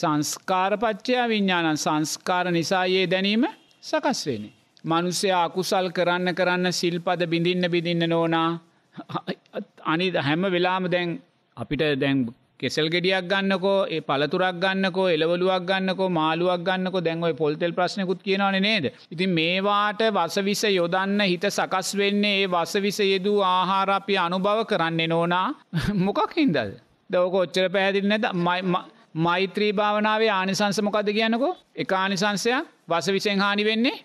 සංස්කාරපච්චයා විඤ්ඥාණන් සංස්කාර නිසා ඒ දැනීම සකස්වෙන. මනුස්සයා අකුසල් කරන්න කරන්න සිල්පද බිඳින්න බිඳින්න නෝනා අනි හැම වෙලාම දැන් අපිට දැන් කෙසල් ගෙඩියක් ගන්නකෝ ඒ පළතුරක් ගන්නකෝ එලවලුවක් ගන්නකෝ මාළුවක් ගන්නකෝ දැන්ඔයි පොල්තෙල් ප්‍රශ්නකුත් කියනවන නේද. ඉතින් මේවාට වසවිස යොදන්න හිත සකස් වෙන්නේ ඒ වසවිස යෙදූ ආහාරපි අනුභව කරන්නේ නෝනා මොකක් හින්දද. දවක ඔච්චර පැහැදිල් නැද මෛත්‍රී භාවනාවේ ආනිසංස මොකද කියන්නකෝ එක ආනිසංසයක් වස විසෙන් හානි වෙන්නේ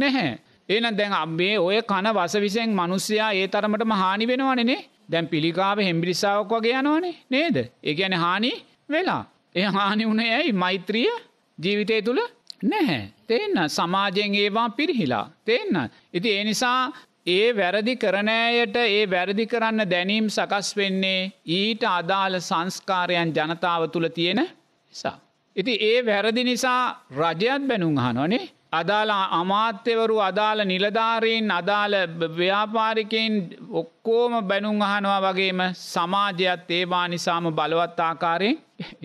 නැහැ. ඒන දැන් අම්බේ ඔය කන වස විසෙන් මනුස්්‍යයා ඒ තරමටම හානි වෙනවානනේ දැන් පිළිකාව හෙම්බිරිසාාවක් වගේ යනවානේ නේද. ඒගැන හානි වෙලා. එ හානි වුණේ ඇයි මෛත්‍රිය ජීවිතය තුළ නැහැ. තිේන්න සමාජයෙන් ඒවා පිරිහිලා. තිේන්න. ඉති ඒ නිසා ඒ වැරදි කරනෑයට ඒ වැරදි කරන්න දැනීම් සකස් වෙන්නේ ඊට අදාළ සංස්කාරයන් ජනතාව තුළ තියෙන නිසා. ඉති ඒ වැරදි නිසා රජයත් බැනුම් හනොනේ අදාළ අමාත්‍යවරු අදාළ නිලධාරීන් අදාළ ව්‍යාපාරිකයෙන් ඔක්කෝම බැනුම් අහනවා වගේම සමාජයත් ඒවා නිසාම බලවත් ආකාරයෙන්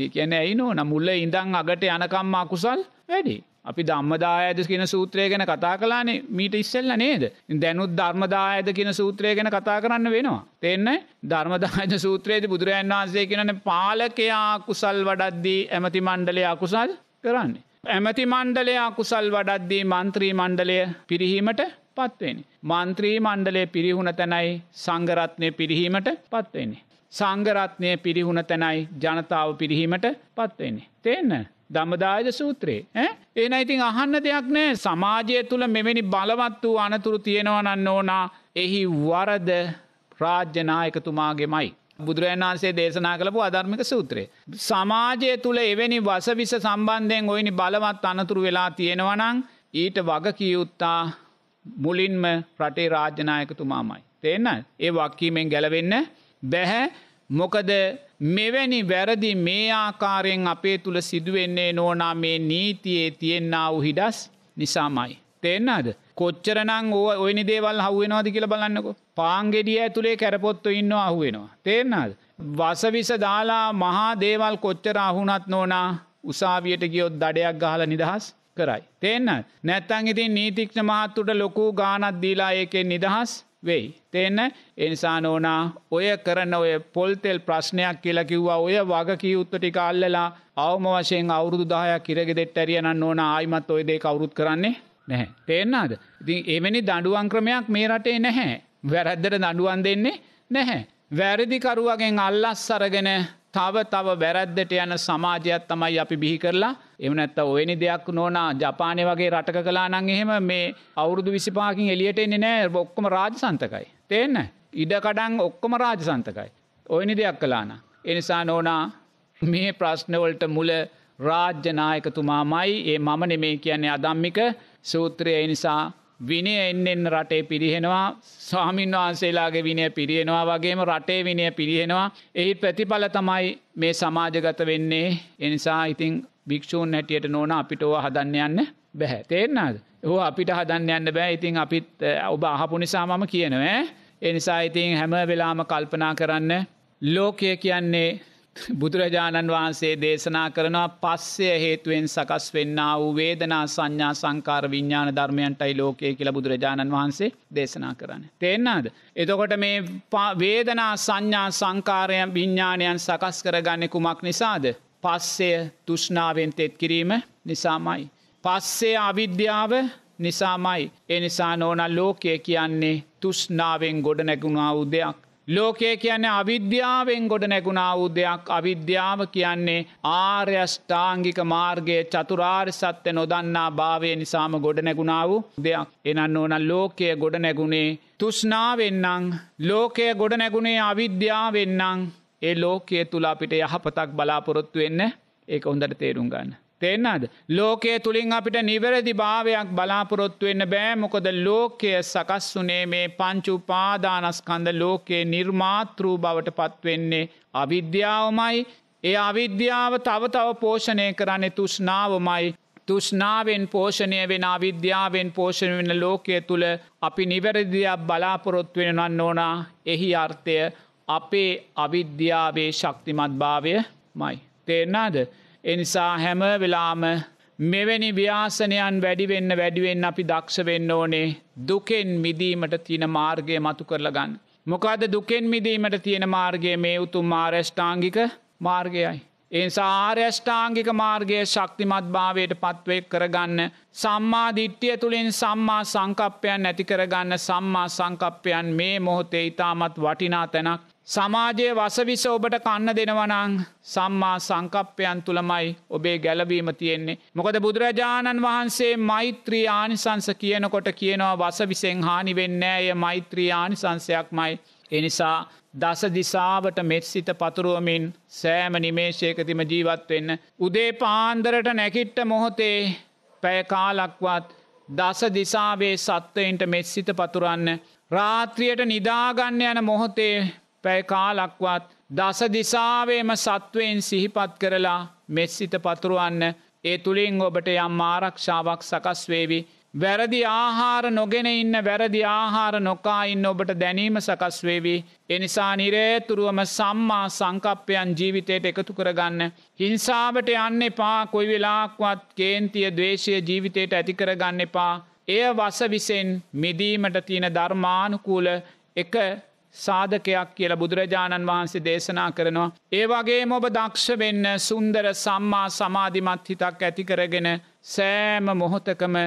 ඒ කියන ඇයි නෝ නමුල්ල ඉඳං අගට යනකම්මා කුසල් වැඩි. අපි ධම්මදායද කියන සූත්‍රය ගැන කතා කලානේ මීට ඉස්සෙල්ල නේද. දැනුත් ධර්මදායද කියන සූත්‍රය ගැන කතා කරන්න වෙනවා. තිෙන්න ධර්මදායද සූත්‍රයේද බුදුරජන් වහන්සේ කියනන පාලකයා කුසල් වඩද්දී ඇමති මණ්ඩලය අකුසල් කරන්නේ. ඇමති මණ්ඩලය අකුසල් වඩද්දී මන්ත්‍රී මණ්ඩලය පිරිහීමට පත්වෙනි. මන්ත්‍රී මණ්ඩලේ පිරිහුණ තැනයි සංගරත්නය පිරිහීමට පත්වෙනි. සංගරත්නය පිරිහුණ තැනයි ජනතාව පිරිහීමට පත්වෙනි. තිේන්න. දමදායද සූත්‍රයේ. ඒන ඉතින් අහන්න දෙයක් නෑ සමාජය තුළ මෙමනි බලවත් වූ අනතුරු තියෙනවනන්න ඕනා එහි වරද රාජ්‍යනායකතුමාගෙමයි. බුදුරජන් වන්සේ දේශනා කළපු අධර්මික සූත්‍රයේ. සමාජය තුළ එවැනි වසවිස සම්බන්ධයෙන් ඔයිනි බලවත් අනතුරු වෙලා තියෙනවනං ඊට වගකියයුත්තා මුලින්ම රටේ රාජ්‍යනායකතුමාමයි. තිෙන්න ඒ වක්කීමෙන් ගැලවෙන්න බැහැ මොකද මෙවැනි වැරදි මේ ආකාරයෙන් අපේ තුළ සිදුවෙන්නේ නෝනා මේ නීතියේ තියෙන්න්නාව හිඩස් නිසාමයි. තෙන්න්නද. කොච්චරනං ඕ ඔනි දේවල් හුවෙනවාද කියල බලන්නක. පාංගෙඩිය ඇතුළේ කැරපොත්තු ඉන්න අහුවෙනවා. තෙන්න්නද. වසවිස දාලා මහා දේවල් කොච්චර අහුනත් නෝනා උසාවියට ගියොත් දඩයක් ගහල නිදහස් කරයි. තෙන්න නැත්තන් ඉතින් නීතික්ෂ මහත්තුට ලොකු ගානත් දීලා ඒකෙන් නිදහස් වෙයි. තේන්න එනිසා නෝනා ඔය කරන ඔය පොල්තෙල් ප්‍රශ්නයක් කියලකිව්වා ඔය වගකී උත්තටි කල්ලලා අවම වශයෙන් අවුරුදු දාහයක් කිරගෙ දෙෙට්ටරියනන්න ඕන ආයිමත් ඔයදේ කවුරුත් කරන්නේ නැහැ. තේෙන්න්නාද. ඉතින් එවැනි දඩුවන් ක්‍රමයක් මේ රටේ නැහැ. වැරැද්දට දඩුවන් දෙන්නේ නැහැ. වැරදිකරුවගෙන් අල්ලස් සරගෙන තව තව වැරැද්දට යන සමාජයක් තමයි අපි බිහි කරලා එමනැත්ත ඔයනි දෙයක් නොනා ජපානය වගේ රටක කලා නං එහෙම මේ අවුරුදු විසිපාකින් එලියට එන්නේ නෑ ඔක්කොම රාජසන්තකයි. තියන්න ඉඩකඩන් ඔක්කොම රාජසන්තකයි. ඔයනි දෙයක් කලාන. එනිසා නෝනා මේ ප්‍රශ්නවලට මුල රාජ්‍යනායකතුමාමයි ඒ මම නෙමේ කියන්නේ අදම්මික සූත්‍රය නිසා විනය එන්න එන්න රටේ පිරිහෙනවා ස්වාමීන් වහන්සේලාගේ විනය පිරිහෙනවා වගේම රටේ විනය පිරිහෙනවා එහි ප්‍රතිඵල තමයි මේ සමාජගත වෙන්නේ එනිසා ඉතිං භික්‍ෂූන් හැටියට නෝන අපිට ඕ හදන්න යන්න බැහැ තේරනාද හෝ අපිට හදන්න යන්න බෑ ඉතිං අපිත් ඔබ අහපු නිසා මම කියනව එනිසා ඉතිං හැම වෙලාම කල්පනා කරන්න ලෝකය කියන්නේ බුදුරජාණන් වහන්සේ දේශනා කරනවා පස්සය හේතුවෙන් සකස් වෙන්න වූ වේදනා සංඥා සංකාර විඤ්ඥාන ධර්මයන්ටයි ලෝකයේ කියල බුදුරජාණන් වහන්සේ දේශනා කරන්න. තෙන්න්නද. එතකොට මේ වේදනා සංඥා සංකාරයන් විඤ්ඥානයන් සකස් කරගන්න කුමක් නිසාද. පස්සය තුෂ්නාවෙන් තෙත් කිරීම නිසාමයි. පස්සේ අවිද්‍යාව නිසාමයි එනිසා නෝන ලෝකය කියන්නේ තුෂ්නාවෙන් ගොඩ නැගුණා වූ දෙයක්. ලෝකය කියන්නේ අවිද්‍යාවෙන් ගොඩ නැගුණා වූ දෙයක් අවිද්‍යාව කියන්නේ ආර්යෂ්ඨාංගික මාර්ගයේ චතුරාර් සත්‍ය නොදන්නා භාවය නිසාම ගොඩ නැගුණා වූ දෙයක් එනන්න ඕන ලෝකය ගොඩ නැගුණේ තුෂ්නාවෙන්නම් ලෝකය ගොඩ නැගුණේ අවිද්‍යාවෙන්නම් ඒ ලෝකයේ තුලා අපිට යහපතක් බලාපොරොත්තු වෙන්න ඒක හොඳට තේරුම් ගන්න. තෙන්න්නද. ලෝකය තුළින් අපිට නිවැරදි භාවයක් බලාපොරොත්තු වෙන්න බෑ මොකද ලෝකය සකස් වනේ මේ පංචු පාදානස්කන්ද ලෝකයේ නිර්මාතෘූ බවට පත්වෙන්නේ අවිද්‍යාවමයි ඒ අවිද්‍යාව තව තව පෝෂණය කරන්නේ තුෂ්නාවමයි තුෂ්නාවෙන් පෝෂණය වෙන අවිද්‍යාවෙන් පෝෂණ වෙන ලෝකය තුළ අපි නිවැරදියක් බලාපොරොත්වෙනවන්න ඕනා එහි අර්ථය අපේ අවිද්‍යාවේ ශක්තිමත් භාවය මයි. තේරනාද. එනිසා හැම වෙලාම මෙවැනි ව්‍යාසනයන් වැඩිවෙන්න වැඩිවෙන්න අපි දක්ෂවෙන්න ඕනේ දුකෙන් මිදීමට තියෙන මාර්ගය මතු කරලගන්න. මොකද දුකෙන් මිදීමට තියෙන මාර්ගය මේ උතුම් මාර්ෂ්ඨාංගික මාර්ගයයි. එනිසා ආර්යෂ්ඨාංගික මාර්ගය ශක්තිමත් භාවයට පත්වෙක් කරගන්න සම්මාධිට්්‍යය තුළින් සම්මා සංකප්පයන් ඇති කරගන්න සම්මා සංකප්පයන් මේ මොහොතේ ඉතාමත් වටිනා තැනක් සමාජය වසවිස ඔබට කන්න දෙනවනං සම්මා සංකප්පයන් තුළමයි ඔබේ ගැලබීම තියෙන්නේ. මොකද බුදුරජාණන් වහන්සේ මෛත්‍රී ආනිසංස කියනකොට කියනවා වසවිසෙන් හානි වෙන්නෑය මෛත්‍රී ආනිසංසයක් මයි. එනිසා දස දිසාවට මෙත්සිත පතුරුවමින් සෑම නිමේශයකතිම ජීවත්වෙන්න. උදේ පාන්දරට නැකිට්ට මොහොතේ පැයකාලක්වත් දස දිසාවේ සත්වයින්ට මෙත්සිත පතුරන්න. රාත්‍රියයට නිදාගන්න යන මොහොතේ පැය කාලක්වත් දස දිසාවේම සත්වයෙන් සිහිපත් කරලා මෙස්සිත පතුරුවන්න ඒ තුළින් ඔබට යම් ආරක්ෂාවක් සකස්වේවි. වැරදි ආහාර නොගෙන ඉන්න වැරදි ආහාර නොකා ඉන්න ඔබට දැනීම සකස්වේවි. එනිසා නිරේතුරුවම සම්මා සංකප්පයන් ජීවිතයට එකතු කරගන්න. හිංසාවට යන්න එපා කොයි වෙලාක්වත් කේන්තිය දවේශය ජීවිතයට ඇති කරගන්න එපා. එය වස විසෙන් මිදීමට තියෙන ධර්මානුකූල එක සාධකයක් කියල බුදුරජාණන් වහන්සේ දේශනා කරනවා. ඒවගේ මොබ දක්ෂ වෙන්න සුන්දර සම්මා සමාධිමත් හිතක් ඇති කරගෙන සෑම මොහොතකම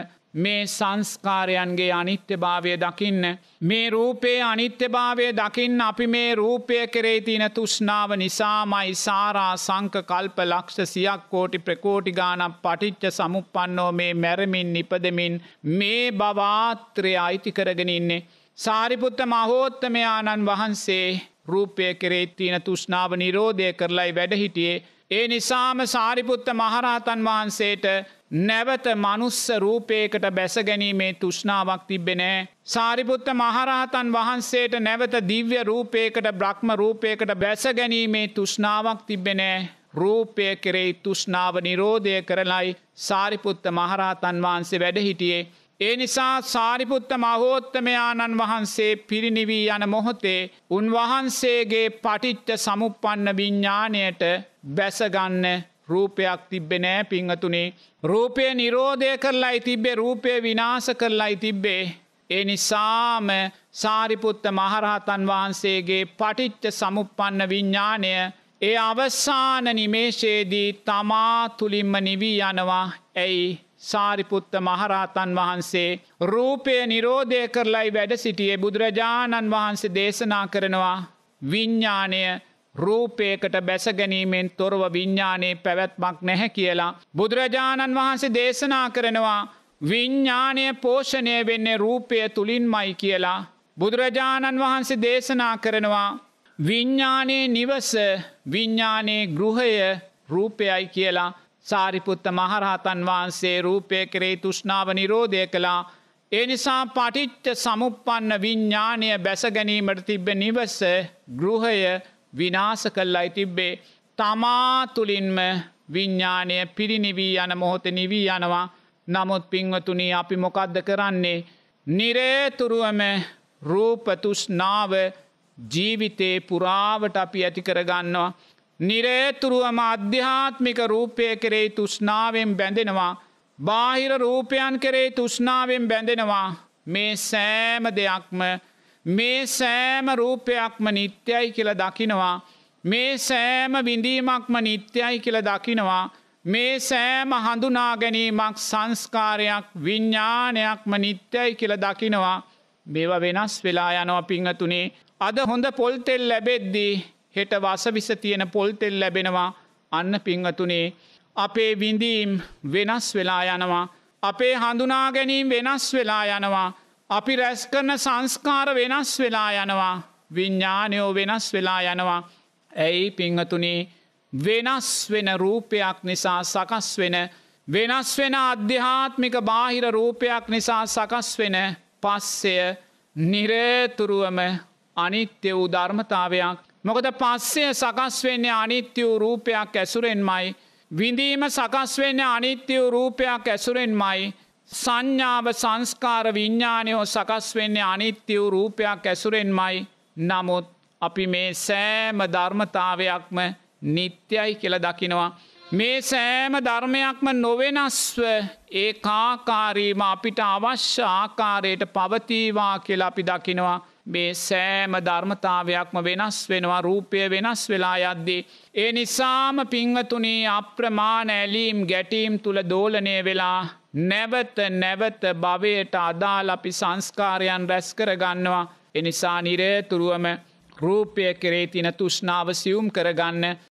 මේ සංස්කාරයන්ගේ අනිත්‍ය භාවය දකින්න. මේ රූපයේ අනිත්‍ය භාවය දකින්න අපි මේ රූපය කරේ තින තුෂ්නාව නිසාමයි සාරා සංක කල්ප ලක්ෂ සියක් කෝටි ප්‍රකෝටි ගානක් පටිච්ච සමුපන්නෝ මේ මැරමින් නිපදමින් මේ බවාත්‍රය අයිති කරගෙන ඉන්නේ. සාරිපුත්ත මහෝත්තමයාණන් වහන්සේ රූපය කෙරෙත්වීන තුෂ්නාව නිරෝධය කරලයි වැඩහිටියේ. ඒ නිසාම සාරිපුත්ත මහරහතන් වහන්සේට නැවත මනුස්ස රූපයකට බැසගැනීමේ තුෂ්නාවක් තිබෙනෑ. සාරිපුත්ත මහරහතන් වහන්සේට නැවත දිව්‍ය රූපයකට බ්‍රහ්ම රූපයකට බැසගැනීමේ තුෂ්නාවක් තිබෙනෑ. රූපය කෙරෙයි තුෂ්නාව නිරෝධය කරලයි සාරිපුත්ත මහරහතන් වහන්සේ වැඩහිටියේ. ඒ නිසා සාරිපුත්ත මහෝත්තමයාණන් වහන්සේ පිරිනිවී යන මොහොතේ උන්වහන්සේගේ පටිච්ච සමුපපන්න විඤ්ඥානයට බැසගන්න රූපයක් තිබෙනෑ පිංහතුනේ. රූපය නිරෝධය කරලායි තිබ්බේ රූපය විනාස කරලායි තිබ්බේ. ඒ නිසාම සාරිපුත්ත මහරහතන් වහන්සේගේ පටිච්ච සමුපපන්න විඤ්ඥානය ඒ අවසාන නිමේශයේදී තමා තුළින්ම නිවී යනවා ඇයි සාරිපුත්ත මහරහතන් වහන්සේ රූපය නිරෝධය කරලයි වැඩ සිටියේ බුදුරජාණන් වහන්සේ දේශනා කරනවා විඤ්ඥානය රූපයකට බැසගැනීමෙන් තොරව විඤ්ඥානයේ පැවැත්මක් නැහැ කියලා. බුදුරජාණන් වහන්සේ දේශනා කරනවා විඤ්ඥානය පෝෂණය වෙන්නේ රූපය තුළින් මයි කියලා. බුදුරජාණන් වහන්සේ දේශනා කරනවා විඤ්ඥානයේ නිවස විඤ්ඥානයේ ගෘහය රූපයයි කියලා සාරිපුත්ත මහරහතන් වහන්සේ රූපය කරේ තුෂ්ණාව නිරෝධය කළා. ඒ නිසා පටිච්ච සමුපපන්න විඤ්ඥානය බැසගැනීමට තිබ්බ නිවස ගෘහය විනාස කල්ලයි තිබ්බේ. තමා තුළින්ම විඤ්ඥානය පිරිනිිවී යන මොහොත නිවී යනවා නමුත් පිංවතුනී අපි මොකක්ද කරන්නේ. නිරේතුරුවම රූපතුෂ්නාව ජීවිතේ පුරාවට අපි ඇති කරගන්නවා. නිරේතුරුවම අධ්‍යාත්මික රූපය කෙරෙහි තුෂ්නාවෙන් බැඳෙනවා බාහිර රූපයන් කෙරේ තුෂ්නාවෙන් බැඳෙනවා මේ සෑම දෙයක්ම මේ සෑම රූපයක්ම නිත්‍යයි කියල දකිනවා මේ සෑම විඳීමක්ම නිත්‍යයි කියල දකිනවා මේ සෑම හඳුනා ගැනීමක් සංස්කාරයක් විඤ්ඥානයක්ම නිත්‍යයි කියල දකිනවා මේව වෙනස් වෙලා යනව පිංහතුනේ අද හොඳ පොල්තෙල් ලැබෙද්දී හෙට වසවිස තියෙන පොල්තෙල් ලැබෙනවා අන්න පිංවතුනේ. අපේ විඳීම් වෙනස් වෙලා යනවා. අපේ හඳුනා ගැනීම් වෙනස් වෙලා යනවා. අපි රැස් කරන සංස්කාර වෙනස් වෙලා යනවා. විඤ්ඥානයෝ වෙනස් වෙලා යනවා. ඇයි පිංහතුනේ වෙනස් වෙන රූපයක් නිසා සකස් වෙන වෙනස් වෙන අධ්‍යාත්මික බාහිර රූපයක් නිසා සකස් වෙන පස්සය නිරේතුරුවම අනිත්‍ය වූ ධර්මතාවයක් මොකද පස්සය සකස්වෙන්න අනිත්‍ය වූ රූපයක් ඇසුරෙන්මයි. විඳීම සකස්වෙන්න අනිත්‍ය වූ රූපයක් ඇසුරෙන්මයි. සංඥාව සංස්කාර විඤ්ඥානයෝ සකස්වෙන්නේ අනිත්‍ය වූ රූපයක් ඇසුරෙන්මයි. නමුත් අපි මේ සෑම ධර්මතාවයක්ම නිත්‍යයි කියල දකිනවා. මේ සෑම ධර්මයක්ම නොවෙනස්ව ඒ කාකාරීම අපිට අවශ්‍ය ආකාරයට පවතිවා කියලා අපි දකිනවා. මේ සෑම ධර්මතාවයක්ම වෙනස් වෙනවා රූපය වෙනස් වෙලා යද්දී. ඒ නිසාම පිංහතුනේ අප්‍රමාණ ඇලීම් ගැටීම් තුළ දෝලනය වෙලා නැවත නැවත භවයට අදාල අපි සංස්කාරයන් රැස් කරගන්නවා. එනිසා නිරේතුරුවම රූපය කෙරේ තින තුෂ්නාව සියුම් කරගන්න